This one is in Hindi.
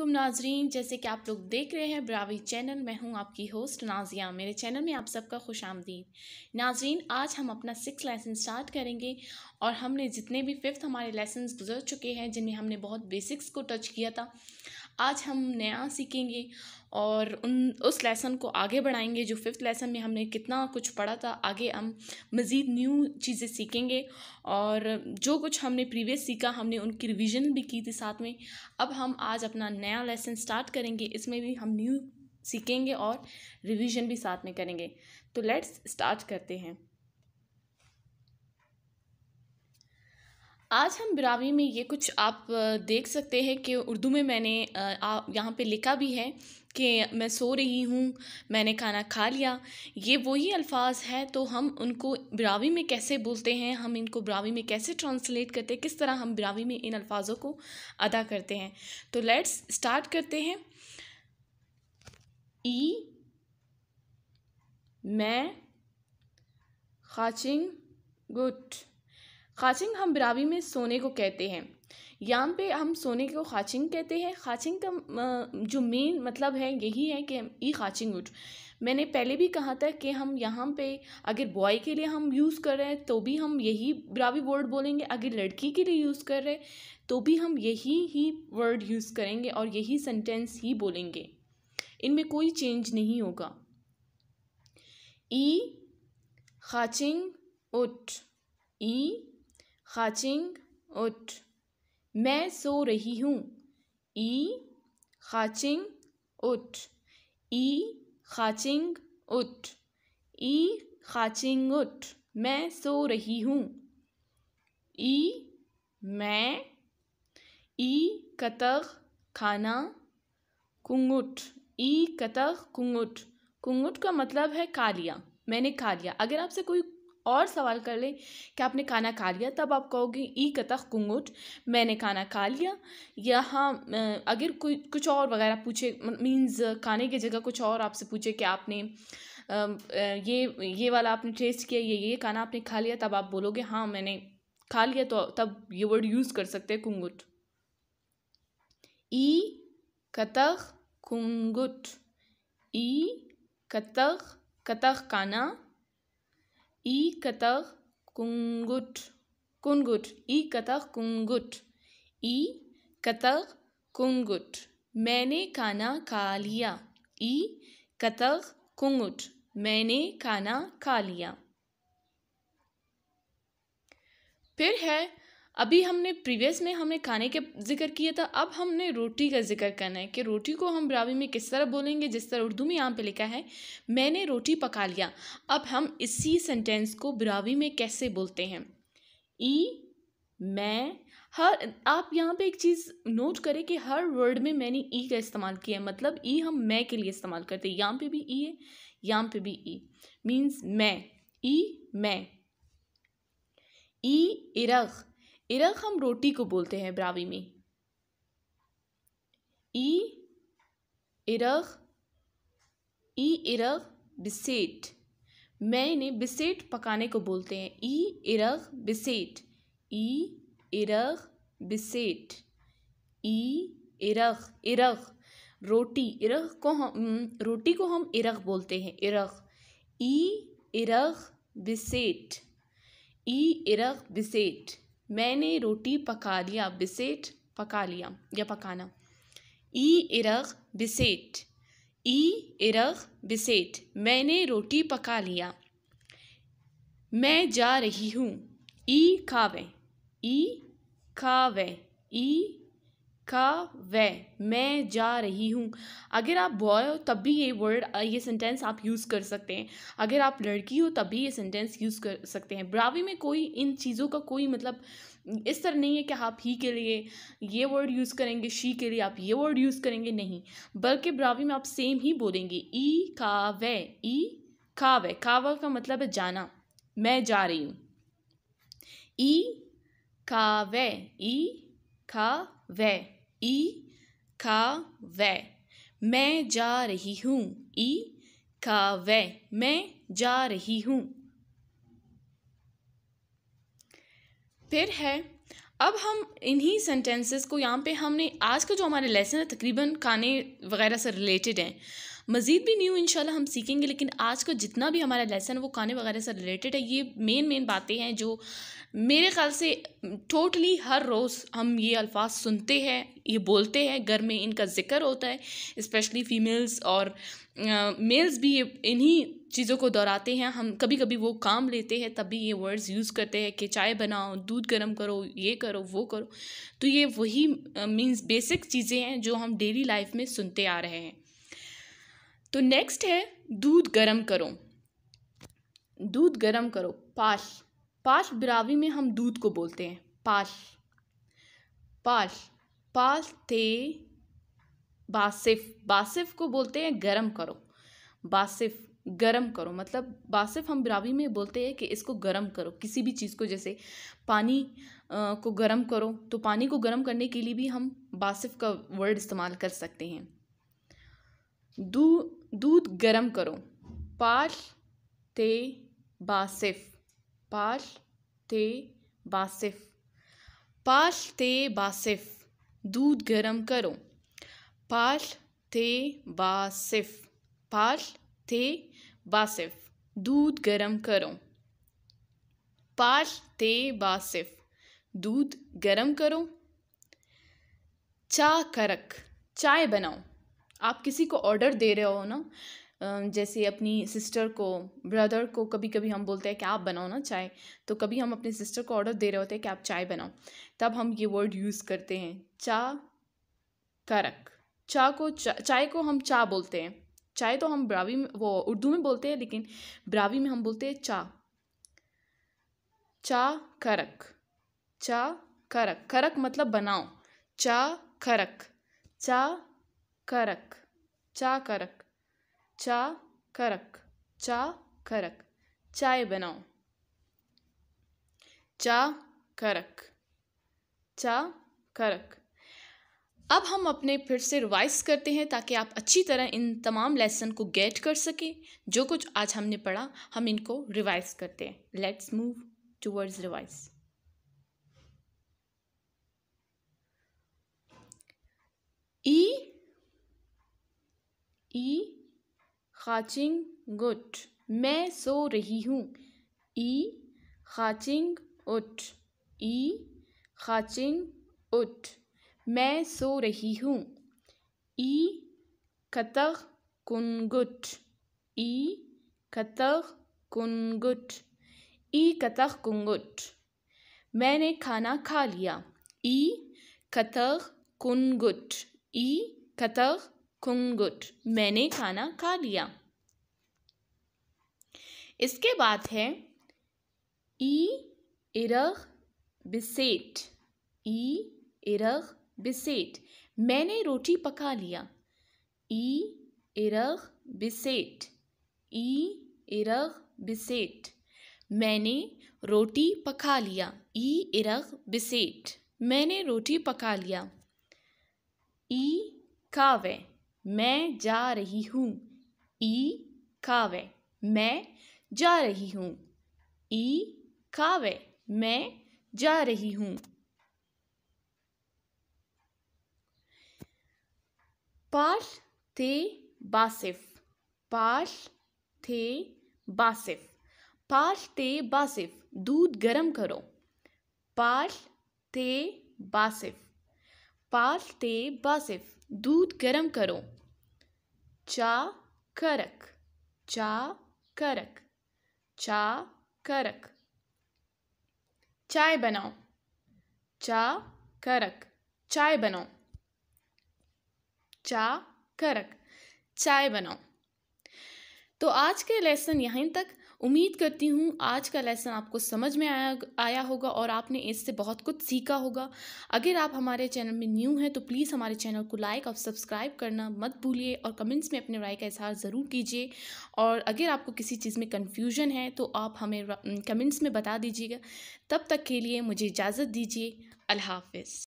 अल्लाम नाजरीन जैसे कि आप लोग देख रहे हैं ब्रावी चैनल मैं हूं आपकी होस्ट नाजिया मेरे चैनल में आप सबका खुश आमदीद नाजरीन आज हम अपना सिक्स लेसन स्टार्ट करेंगे और हमने जितने भी फिफ्थ हमारे लेसन गुजर चुके हैं जिनमें हमने बहुत बेसिक्स को टच किया था आज हम नया सीखेंगे और उन उस लेसन को आगे बढ़ाएंगे जो फिफ्थ लेसन में हमने कितना कुछ पढ़ा था आगे हम मज़ीद न्यू चीज़ें सीखेंगे और जो कुछ हमने प्रीवियस सीखा हमने उनकी रिवीजन भी की थी साथ में अब हम आज अपना नया लेसन स्टार्ट करेंगे इसमें भी हम न्यू सीखेंगे और रिवीजन भी साथ में करेंगे तो लेट्स स्टार्ट करते हैं आज हम बिरावी में ये कुछ आप देख सकते हैं कि उर्दू में मैंने यहाँ पे लिखा भी है कि मैं सो रही हूँ मैंने खाना खा लिया ये वही अल्फाज है तो हम उनको बिरावी में कैसे बोलते हैं हम इनको बिरावी में कैसे ट्रांसलेट करते हैं किस तरह हम बिरावी में इन अल्फाजों को अदा करते हैं तो लेट्स स्टार्ट करते हैं ई मैं खाचिंग गुट खाचिंग हम बिरावी में सोने को कहते हैं याम पे हम सोने को खाचिंग कहते हैं खाचिंग का जो मेन मतलब है यही है कि ई खाचिंग उठ मैंने पहले भी कहा था कि हम यहाँ पे अगर बॉय के लिए हम यूज़ कर रहे हैं तो भी हम यही ब्रावी वर्ड बोलेंगे अगर लड़की के लिए यूज़ कर रहे हैं तो भी हम यही ही वर्ड यूज़ करेंगे और यही सेंटेंस ही बोलेंगे इनमें कोई चेंज नहीं होगा ई खाचिंग उठ ई खाचिंग उठ मैं सो रही हूँ ई खाचिंग उठ ई खाचिंग उठ ई खाचिंग उठ मैं सो रही हूँ ई मैं ई कतग खाना कुंगुट ई कतग कुंगुट कुंगुट का मतलब है कालिया मैंने खा लिया अगर आपसे कोई और सवाल कर लें कि आपने खाना खा लिया तब आप कहोगे ई कतख कुंगुट मैंने खाना खा लिया या हाँ अगर कोई कुछ और वगैरह पूछे मीन्स खाने की जगह कुछ और आपसे पूछे कि आपने ये ये वाला आपने टेस्ट किया ये ये खाना आपने खा लिया तब आप बोलोगे हाँ मैंने खा लिया तो तब ये वर्ड यूज़ कर सकते हैं कुंगुट ई कतख कुंगुट ई कतख कतख खाना ई कतर कुंगुट कुंगुट ई कतर कुंगुट ई कतर कुंगुट मैंने खाना खा लिया ई कतर कुंगुट मैंने खाना खा लिया फिर है अभी हमने प्रीवियस में हमने खाने के जिक्र किया था अब हमने रोटी का जिक्र करना है कि रोटी को हम ब्रावी में किस तरह बोलेंगे जिस तरह उर्दू में यहाँ पे लिखा है मैंने रोटी पका लिया अब हम इसी सेंटेंस को ब्रावी में कैसे बोलते हैं ई मैं हर आप यहाँ पे एक चीज़ नोट करें कि हर वर्ड में मैंने ई का इस्तेमाल किया है मतलब ई हम मैं के लिए इस्तेमाल करते हैं यहाँ पे भी ई है यहाँ पे भी ई मीन्स मैं ई मैं ई इरग इरख हम रोटी को बोलते हैं ब्रावी में ई इरख ई इरख बिसेट मैं इन्हें बिसेट पकाने को बोलते हैं ई इरख बिसेट ई इरख बिसेट ई इरख इरख रोटी इरख को हम रोटी को हम इरख बोलते हैं इरख ई इरख बिसेट ई इरख बिसेट मैंने रोटी पका लिया बिसेट पका लिया या पकाना ई इरग बिसेट ई इरग बिसेट मैंने रोटी पका लिया मैं जा रही हूँ ई कावे ई कावे ई का वे मैं जा रही हूँ अगर आप बॉय हो तब भी ये वर्ड ये सेंटेंस आप यूज़ कर सकते हैं अगर आप लड़की हो तब भी ये सेंटेंस यूज़ कर सकते हैं ब्रावी में कोई इन चीज़ों का कोई मतलब इस तरह नहीं है कि आप ही के लिए ये वर्ड यूज़ करेंगे शी के लिए आप ये वर्ड यूज़ करेंगे नहीं बल्कि ब्रावी में आप सेम ही बोलेंगे ई का वे ई वे कावा का मतलब है जाना मैं जा रही हूँ ई वे ई वे ई का वे मैं जा रही हूँ ई का वे मैं जा रही हूँ फिर है अब हम इन्हीं सेंटेंसेस को यहाँ पे हमने आज का जो हमारे लेसन है तकरीबन खाने वगैरह से रिलेटेड हैं मज़ीद भी न्यू इंशाल्लाह हम सीखेंगे लेकिन आज का जितना भी हमारा लेसन वो खाने वगैरह से रिलेटेड है ये मेन मेन बातें हैं जो मेरे ख्याल से टोटली हर रोज़ हम ये अल्फाज सुनते हैं ये बोलते हैं घर में इनका जिक्र होता है स्पेशली फ़ीमेल्स और मेल्स भी ये इन्हीं चीज़ों को दोहराते हैं हम कभी कभी वो काम लेते हैं तभी ये वर्ड्स यूज़ करते हैं कि चाय बनाओ दूध गर्म करो ये करो वो करो तो ये वही मीन्स बेसिक चीज़ें हैं जो हम डेली लाइफ में सुनते आ रहे हैं तो नेक्स्ट है दूध गर्म करो दूध गर्म करो पाश पाश बिरावी में हम दूध को बोलते हैं पाश पाश पाश थे बासिफ बासिफ को बोलते हैं गरम करो बासिफ गरम करो मतलब बासिफ हम बिरावी में बोलते हैं कि इसको गरम करो किसी भी चीज़ को जैसे पानी आ, को गरम करो तो पानी को गरम करने के लिए भी हम बासिफ का वर्ड इस्तेमाल कर सकते हैं दूध दूध गर्म करो पाश ते बासिफ पाश ते बासिफ पाश ते बासिफ दूध गर्म करो पाश ते बासिफ पाश ते बासिफ दूध गर्म करो पाश ते बासिफ दूध गर्म करो चा करक चाय बनाओ आप किसी को ऑर्डर दे रहे हो ना जैसे अपनी सिस्टर को ब्रदर को कभी कभी हम बोलते हैं कि आप बनाओ ना चाय तो कभी हम अपने सिस्टर को ऑर्डर दे रहे होते हैं कि आप चाय बनाओ तब हम ये वर्ड यूज़ करते हैं चा करक चा को चा, चाय को हम चा बोलते हैं चाय तो हम ब्रावी में वो उर्दू में बोलते हैं लेकिन ब्रावी में हम बोलते हैं चा चा करक चा करक करक मतलब बनाओ चा करक चा करक चा करक चा करक चा करक चाय बनाओ चा करक चा करक अब हम अपने फिर से रिवाइज करते हैं ताकि आप अच्छी तरह इन तमाम लेसन को गेट कर सकें जो कुछ आज हमने पढ़ा हम इनको रिवाइज करते हैं लेट्स मूव टूवर्ड्स रिवाइज ई ई खाचिंग गुट मैं सो रही हूँ ई खाचिंग उठ ई खाचिंग उठ मैं सो रही हूँ ई कतः कुनगुट ई कतः कुनगुट ई कतः कुंगुट मैंने खाना खा लिया ई कतः कुनगुट ई कतः घुंघुट मैंने खाना खा लिया इसके बाद है ई इरग बिसेट ई इरग बिसेट मैंने रोटी पका लिया ई इरग बिसेट ई इरग बिसेट मैंने रोटी पका लिया ई इरग बिसेट मैंने रोटी पका लिया ई कावे मैं जा रही हूँ ई खावे मैं जा रही हूँ ई खावे मैं जा रही हूँ पाश थे बासिफ पाश थे बासिफ पाश थे बासिफ दूध गरम करो पाश थे बासिफ पाश थे बासिफ दूध गरम करो चा करक चा करक चाय बनाओ चा करक चाय बनाओ चा करक चाय बनाओ तो आज के लेसन यहीं तक उम्मीद करती हूँ आज का लेसन आपको समझ में आया आया होगा और आपने इससे बहुत कुछ सीखा होगा अगर आप हमारे चैनल में न्यू हैं तो प्लीज़ हमारे चैनल को लाइक और सब्सक्राइब करना मत भूलिए और कमेंट्स में अपने राय का इजहार ज़रूर कीजिए और अगर आपको किसी चीज़ में कन्फ्यूजन है तो आप हमें कमेंट्स में बता दीजिएगा तब तक के लिए मुझे इजाज़त दीजिए अल्लाह हाफिज़